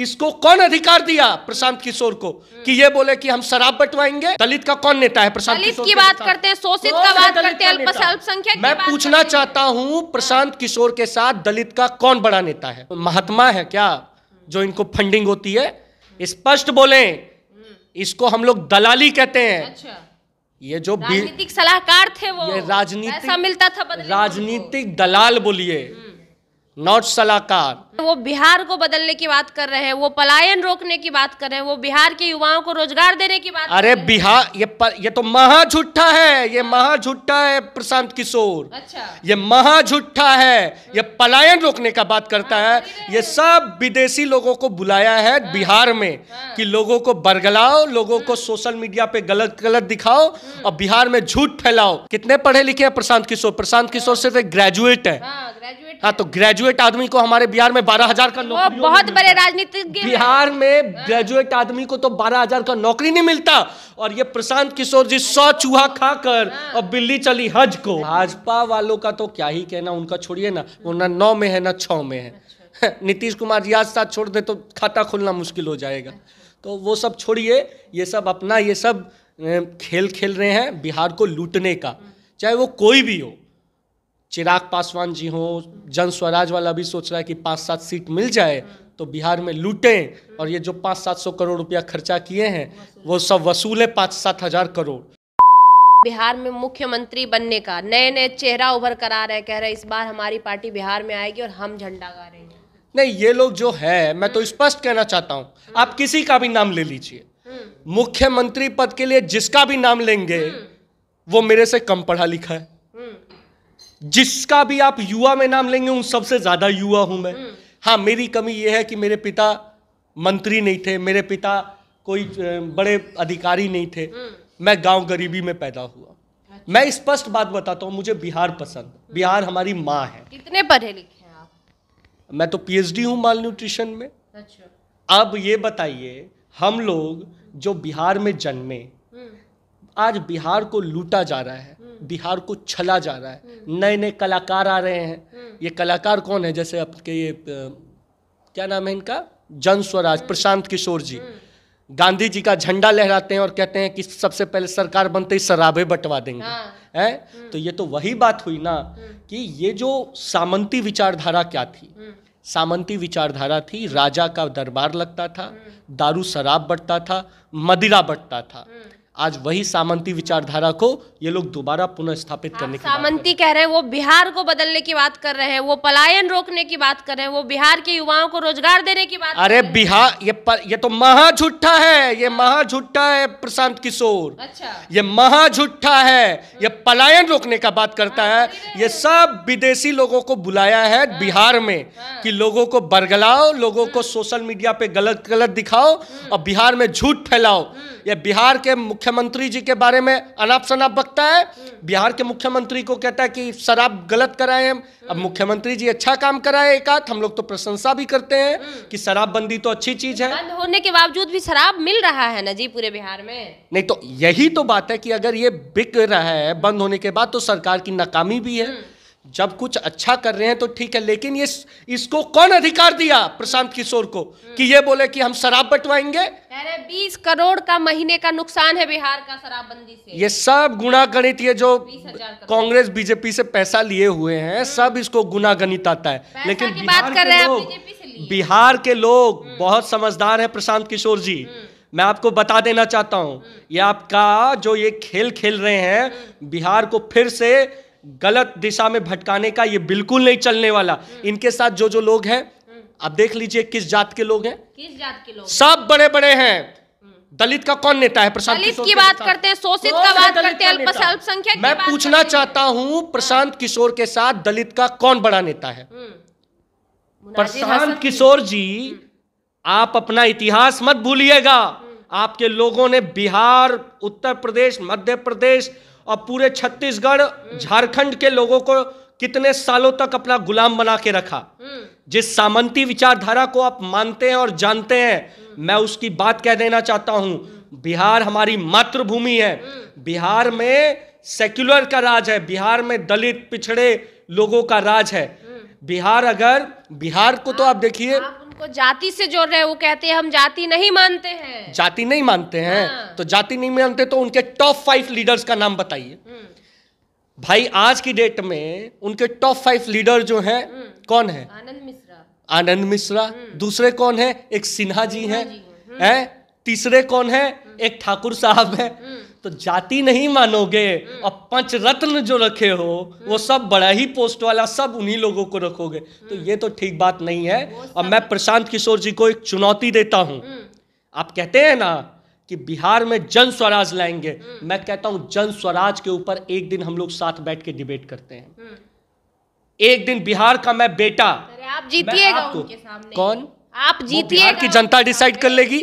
इसको कौन अधिकार दिया प्रशांत किशोर को हम्म। कि ये बोले कि हम शराब बटवाएंगे दलित का कौन नेता है प्रशांत किशोर की बात करते हैं शोषित का बात करते हैं अल्पसंख्यक मैं पूछना चाहता हूँ प्रशांत किशोर के साथ दलित का कौन बड़ा नेता है महात्मा है क्या जो इनको फंडिंग होती है स्पष्ट बोले हम्म। इसको हम लोग दलाली कहते हैं अच्छा। ये जो राजनीतिक सलाहकार थे वो राजनीतिक मिलता था राजनीतिक दलाल बोलिए हम्म। नॉट सलाहकार वो बिहार को बदलने की बात कर रहे हैं वो पलायन रोकने की बात कर रहे हैं वो बिहार के युवाओं को रोजगार देने की बात अरे बिहार ये प, ये तो महा झूठा है ये महा झूठा है प्रशांत किशोर अच्छा ये महा झूठा है ये पलायन रोकने का बात करता हाँ, है ये तो सब विदेशी लोगों को बुलाया है हाँ, बिहार में हाँ। कि लोगों को बरगलाओ लोगों को सोशल मीडिया पे गलत गलत दिखाओ और बिहार में झूठ फैलाओ कितने पढ़े लिखे हैं प्रशांत किशोर प्रशांत किशोर सिर्फ एक ग्रेजुएट है ग्रेजुएट हाँ तो ग्रेजुएट आदमी को हमारे बिहार में बारह हजार का नौकरी बहुत बड़े राजनीतिक बिहार में ग्रेजुएट हाँ। आदमी को तो बारह हजार का नौकरी नहीं मिलता और ये प्रशांत किशोर जी सौ चूहा खाकर और हाँ। बिल्ली चली हज को भाजपा वालों का तो क्या ही कहना उनका छोड़िए ना वो ना नौ में है ना छ में है अच्छा। नीतीश कुमार जी आज साथ छोड़ दे तो खाता खोलना मुश्किल हो जाएगा अच्छा। तो वो सब छोड़िए ये सब अपना ये सब खेल खेल रहे हैं बिहार को लूटने का हाँ। चाहे वो कोई भी हो चिराग पासवान जी हों जन स्वराज वाला भी सोच रहा है कि पाँच सात सीट मिल जाए तो बिहार में लूटें और ये जो पाँच सात सौ करोड़ रुपया खर्चा किए हैं वो सब है पाँच सात हजार करोड़ बिहार में मुख्यमंत्री बनने का नए नए चेहरा उभर कर आ रहे हैं कह रहे इस बार हमारी पार्टी बिहार में आएगी और हम झंडा गा रहे हैं नहीं ये लोग जो है मैं तो स्पष्ट कहना चाहता हूँ आप किसी का भी नाम ले लीजिए हम्म। मुख्यमंत्री पद के लिए जिसका भी नाम लेंगे हम्म। वो मेरे से कम पढ़ा लिखा है जिसका भी आप युवा में नाम लेंगे उन सबसे ज्यादा युवा हूं मैं हम्म। हाँ मेरी कमी यह है कि मेरे पिता मंत्री नहीं थे मेरे पिता कोई बड़े अधिकारी नहीं थे हम्म। मैं गांव गरीबी में पैदा हुआ अच्छा। मैं स्पष्ट बात बताता हूँ मुझे बिहार पसंद हम्म। बिहार हमारी माँ है कितने पढ़े लिखे हैं आप मैं तो पीएचडी हूँ माल न्यूट्रिशन में अच्छा अब ये बताइए हम लोग जो बिहार में जन्मे आज बिहार को लूटा जा रहा है बिहार को छला जा रहा है नए नए कलाकार आ रहे हैं ये कलाकार कौन है जैसे आपके ये क्या नाम है इनका जन स्वराज हम्म। प्रशांत किशोर जी हम्म। गांधी जी का झंडा लहराते हैं और कहते हैं कि सबसे पहले सरकार बनते ही शराबे बंटवा देंगे हाँ। हम्म। तो ये तो वही बात हुई ना कि ये जो सामंती विचारधारा क्या थी सामंती विचारधारा थी राजा का दरबार लगता था दारू शराब बटता था मदिरा बटता था आज वही सामंती विचारधारा को ये लोग दोबारा पुनः स्थापित हाँ, करने की सामंती कह रहे हैं वो बिहार को बदलने की बात कर रहे हैं वो पलायन रोकने की बात कर रहे हैं वो बिहार के युवाओं को रोजगार देने की बात अरे बिहार ये पर, ये तो महा झूठा है ये महा झूठा है प्रशांत किशोर अच्छा ये महा झूठा है ये पलायन रोकने का बात करता हाँ, है ये सब विदेशी लोगों को बुलाया है हाँ, बिहार में कि लोगों को बरगलाओ लोगों को सोशल मीडिया पे गलत गलत दिखाओ और बिहार में झूठ फैलाओ ये बिहार के मुख्यमंत्री जी के बारे में अनाप शनाप बकता है बिहार के मुख्यमंत्री को कहता है कि सर आप गलत कराए हम अब मुख्यमंत्री जी अच्छा काम कराए एक आध हम लोग तो प्रशंसा भी करते हैं कि शराबबंदी तो अच्छी चीज है बंद होने के बावजूद भी शराब मिल रहा है ना जी पूरे बिहार में नहीं तो यही तो बात है कि अगर ये बिक रहा है बंद होने के बाद तो सरकार की नाकामी भी है जब कुछ अच्छा कर रहे हैं तो ठीक है लेकिन ये इसको कौन अधिकार दिया प्रशांत किशोर को हम्म। कि ये बोले कि हम शराब बंटवाएंगे बीस करोड़ का महीने का नुकसान है बिहार का शराबबंदी से ये सब गुना गणित ये जो कांग्रेस बीजेपी से पैसा लिए हुए हैं हम्म। सब इसको गुना गणित आता है लेकिन बिहार के लोग बिहार के लोग बहुत समझदार है प्रशांत किशोर जी हम्म। मैं आपको बता देना चाहता हूँ ये आपका जो ये खेल खेल रहे हैं बिहार को फिर से गलत दिशा में भटकाने का ये बिल्कुल नहीं चलने वाला हम्म। इनके साथ जो जो लोग हैं हम्म। आप देख लीजिए किस जात के लोग हैं किस जात के लोग सब बड़े बड़े हैं हम्म। दलित का कौन नेता है प्रशांत किशोर की बात करते हैं शोषित का बात करते हैं अल्पसंख्यक मैं पूछना चाहता हूं हाँ। प्रशांत किशोर के साथ दलित का कौन बड़ा नेता है प्रशांत किशोर जी आप अपना इतिहास मत भूलिएगा आपके लोगों ने बिहार उत्तर प्रदेश मध्य प्रदेश और पूरे छत्तीसगढ़ झारखंड के लोगों को कितने सालों तक अपना गुलाम बना के रखा हम्म। जिस सामंती विचारधारा को आप मानते हैं और जानते हैं मैं उसकी बात कह देना चाहता हूं बिहार हमारी मातृभूमि है हम्म। बिहार में सेक्युलर का राज है बिहार में दलित पिछड़े लोगों का राज है हम्म। बिहार अगर बिहार को तो आप देखिए को जाति से जोड़ रहे हैं वो कहते हैं हम जाति नहीं मानते हैं जाति नहीं मानते हैं हाँ। तो जाति नहीं मानते तो उनके टॉप फाइव लीडर्स का नाम बताइए हम्म। भाई आज की डेट में उनके टॉप फाइव लीडर जो हैं हम्म। कौन है आनंद मिश्रा आनंद मिश्रा हम्म। दूसरे कौन है एक सिन्हा जी हैं हैं तीसरे कौन है एक ठाकुर साहब है तो जाति नहीं मानोगे हम्म। और पंच रत्न जो रखे हो हम्म। वो सब बड़ा ही पोस्ट वाला सब उन्हीं लोगों को रखोगे हम्म। तो ये तो ठीक बात नहीं है और मैं प्रशांत किशोर जी को एक चुनौती देता हूं आप कहते हैं ना कि बिहार में जन स्वराज लाएंगे मैं कहता हूं जन स्वराज के ऊपर एक दिन हम लोग साथ बैठ के डिबेट करते हैं एक दिन बिहार का मैं बेटा आप जीतिएगा उनके सामने कौन आप जीतिएगा बिहार की जनता डिसाइड कर लेगी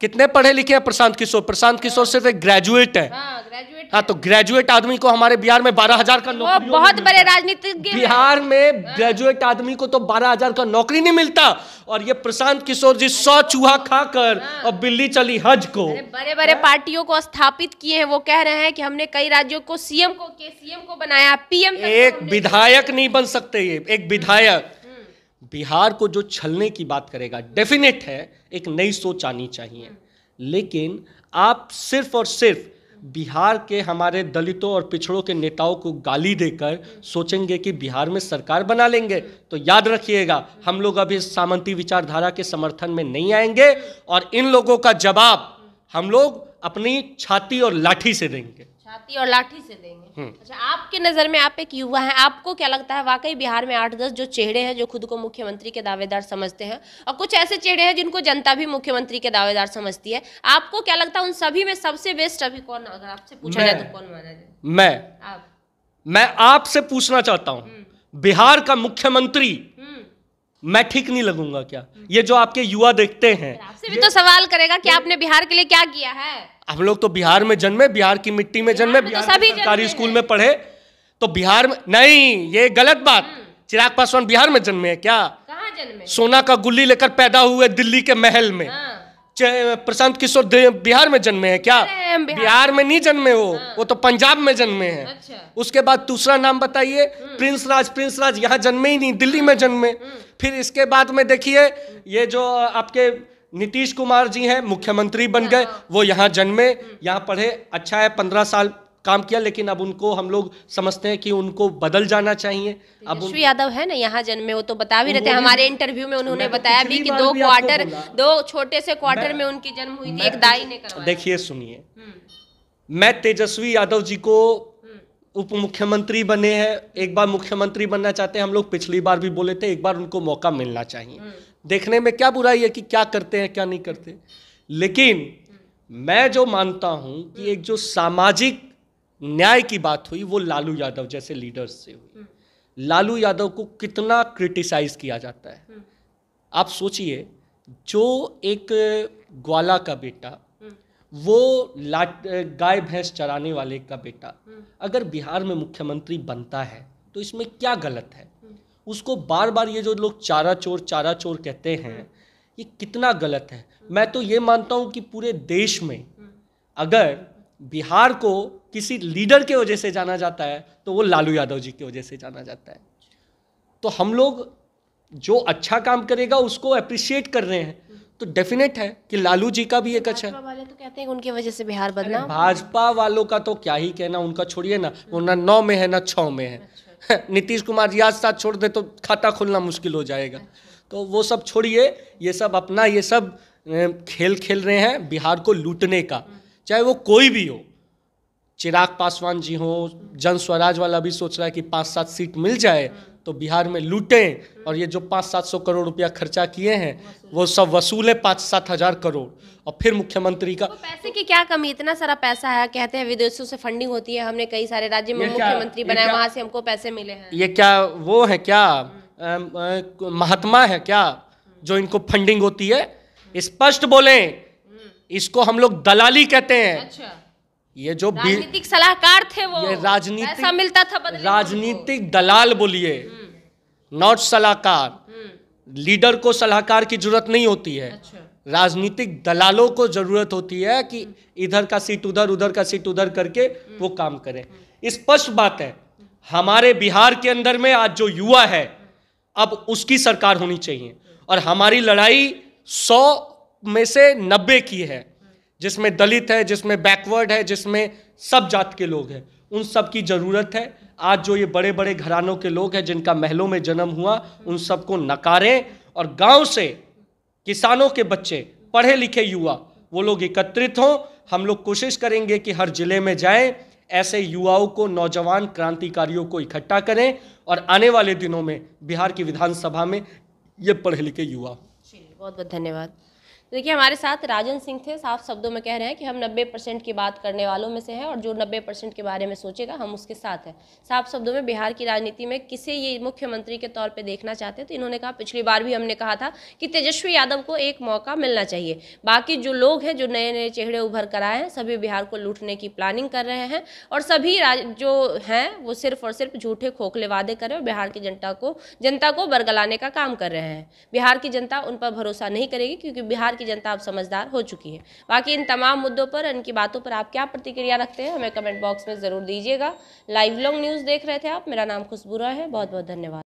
कितने पढ़े लिखे हैं प्रशांत किशोर प्रशांत किशोर सिर्फ एक ग्रेजुएट है हाँ, हाँ तो ग्रेजुएट आदमी को हमारे बिहार में बारह हजार का नौकरी बहुत बड़े राजनीतिक बिहार में ग्रेजुएट हाँ। आदमी को तो बारह हजार का नौकरी नहीं मिलता और ये प्रशांत किशोर जी सौ चूहा खाकर हाँ। और बिल्ली चली हज को बड़े बड़े पार्टियों को स्थापित किए हैं वो कह रहे हैं कि हमने कई राज्यों को सीएम को के सीएम को बनाया पीएम एक विधायक नहीं बन सकते ये एक विधायक हम्म। बिहार को जो छलने की बात करेगा डेफिनेट है एक नई सोच आनी चाहिए लेकिन आप सिर्फ और सिर्फ बिहार के हमारे दलितों और पिछड़ों के नेताओं को गाली देकर सोचेंगे कि बिहार में सरकार बना लेंगे तो याद रखिएगा हम लोग अभी सामंती विचारधारा के समर्थन में नहीं आएंगे और इन लोगों का जवाब हम लोग अपनी छाती और लाठी से देंगे छाती और लाठी से देंगे हम्म। अच्छा आपके नज़र में आप एक युवा हैं आपको क्या लगता है वाकई बिहार में आठ दस जो चेहरे हैं जो खुद को मुख्यमंत्री के दावेदार समझते हैं और कुछ ऐसे चेहरे हैं जिनको जनता भी मुख्यमंत्री के दावेदार समझती है आपको क्या लगता है उन सभी में सबसे बेस्ट अभी कौन अगर आपसे पूछा जाए तो कौन माना जाए मैं मैं आपसे पूछना चाहता हूँ हम्म। बिहार का मुख्यमंत्री हम्म। मैं ठीक नहीं लगूंगा क्या ये जो आपके युवा देखते हैं आपसे भी तो सवाल करेगा कि आपने बिहार के लिए क्या किया है हम लोग तो बिहार में जन्मे बिहार की मिट्टी में जन्मे बिहार तो सरकारी स्कूल में पढ़े तो बिहार में नहीं ये गलत बात हम्म। चिराग पासवान बिहार में जन्मे है क्या जन्मे सोना का गुल्ली लेकर पैदा हुए दिल्ली के महल में हाँ। प्रशांत किशोर बिहार में जन्मे है क्या बिहार, में नहीं जन्मे हो हाँ। वो तो पंजाब में जन्मे हैं अच्छा। उसके बाद दूसरा नाम बताइए हम्म। प्रिंस राज प्रिंस राज यहाँ जन्मे ही नहीं दिल्ली में जन्मे हम्म। फिर इसके बाद में देखिए ये जो आपके नीतीश कुमार जी हैं मुख्यमंत्री बन गए हाँ। वो यहाँ जन्मे यहाँ पढ़े अच्छा है पंद्रह साल काम किया लेकिन अब उनको हम लोग समझते हैं कि उनको बदल जाना चाहिए तो अब उन... यादव है ना यहाँ जन्मे वो तो बता भी रहते हैं हमारे इंटरव्यू में उन्होंने बताया भी कि दो क्वार्टर दो छोटे से क्वार्टर में उनकी जन्म हुई थी एक दाई ने देखिए सुनिए हम्म। मैं तेजस्वी यादव जी को हम्म। उप मुख्यमंत्री बने हैं एक बार मुख्यमंत्री बनना चाहते हैं हम लोग पिछली बार भी बोले थे एक बार उनको मौका मिलना चाहिए हम्म। देखने में क्या बुराई है कि क्या करते हैं क्या नहीं करते लेकिन मैं जो मानता हूं कि एक जो सामाजिक न्याय की बात हुई वो लालू यादव जैसे लीडर्स से हुई लालू यादव को कितना क्रिटिसाइज किया जाता है आप सोचिए जो एक ग्वाला का बेटा वो लाट गाय भैंस चराने वाले का बेटा अगर बिहार में मुख्यमंत्री बनता है तो इसमें क्या गलत है उसको बार बार ये जो लोग चारा चोर चारा चोर कहते हैं ये कितना गलत है मैं तो ये मानता हूँ कि पूरे देश में अगर बिहार को किसी लीडर के वजह से जाना जाता है तो वो लालू यादव जी की वजह से जाना जाता है तो हम लोग जो अच्छा काम करेगा उसको अप्रिशिएट कर रहे हैं तो डेफिनेट है कि लालू जी का भी एक अच्छा वाले तो कहते हैं उनकी वजह से बिहार बदला भाजपा वालों का तो क्या ही कहना उनका छोड़िए ना वो ना नौ में है ना छः में है नीतीश कुमार जी आज साथ छोड़ दे तो खाता खोलना मुश्किल हो जाएगा तो वो सब छोड़िए ये सब अपना ये सब खेल खेल रहे हैं बिहार को लूटने का चाहे वो कोई भी हो चिराग पासवान जी हो जन स्वराज वाला भी सोच रहा है कि पाँच सात सीट मिल जाए तो बिहार में लूटें और ये जो पाँच सात सौ करोड़ रुपया खर्चा किए हैं वो सब वसूले पाँच सात हजार करोड़ और फिर मुख्यमंत्री का तो पैसे की क्या कमी इतना सारा पैसा है कहते हैं विदेशों से फंडिंग होती है हमने कई सारे राज्य में मुख्यमंत्री बनाए वहाँ से हमको पैसे मिले हैं ये क्या वो है क्या महात्मा है क्या जो इनको फंडिंग होती है स्पष्ट बोले इसको हम लोग दलाली कहते हैं अच्छा। ये जो राजनीतिक सलाहकार थे वो ये राजनीतिक मिलता था राजनीतिक दलाल बोलिए हम्म। नॉट सलाहकार हम्म। लीडर को सलाहकार की जरूरत नहीं होती है अच्छा। राजनीतिक दलालों को जरूरत होती है कि हम्म। इधर का सीट उधर उधर का सीट उधर करके वो काम करें स्पष्ट बात है हमारे बिहार के अंदर में आज जो युवा है अब उसकी सरकार होनी चाहिए और हमारी लड़ाई सौ में से नब्बे की है जिसमें दलित है जिसमें बैकवर्ड है जिसमें सब जात के लोग हैं उन सब की ज़रूरत है आज जो ये बड़े बड़े घरानों के लोग हैं जिनका महलों में जन्म हुआ उन सबको नकारें और गांव से किसानों के बच्चे पढ़े लिखे युवा वो लोग एकत्रित हों हम लोग कोशिश करेंगे कि हर जिले में जाएं ऐसे युवाओं को नौजवान क्रांतिकारियों को इकट्ठा करें और आने वाले दिनों में बिहार की विधानसभा में ये पढ़े लिखे युवा बहुत बहुत धन्यवाद देखिए हमारे साथ राजन सिंह थे साफ शब्दों में कह रहे हैं कि हम 90 परसेंट की बात करने वालों में से हैं और जो 90 परसेंट के बारे में सोचेगा हम उसके साथ हैं साफ शब्दों में बिहार की राजनीति में किसे ये मुख्यमंत्री के तौर पर देखना चाहते हैं तो इन्होंने कहा पिछली बार भी हमने कहा था कि तेजस्वी यादव को एक मौका मिलना चाहिए बाकी जो लोग हैं जो नए नए चेहरे उभर कर आए हैं सभी बिहार को लूटने की प्लानिंग कर रहे हैं और सभी जो हैं वो सिर्फ और सिर्फ झूठे खोखले वादे कर रहे और बिहार की जनता को जनता को बरगलाने का काम कर रहे हैं बिहार की जनता उन पर भरोसा नहीं करेगी क्योंकि बिहार की जनता अब समझदार हो चुकी है बाकी इन तमाम मुद्दों पर इनकी बातों पर आप क्या प्रतिक्रिया रखते हैं हमें कमेंट बॉक्स में ज़रूर दीजिएगा लाइव लॉन्ग न्यूज़ देख रहे थे आप मेरा नाम खुशबूरा है बहुत बहुत धन्यवाद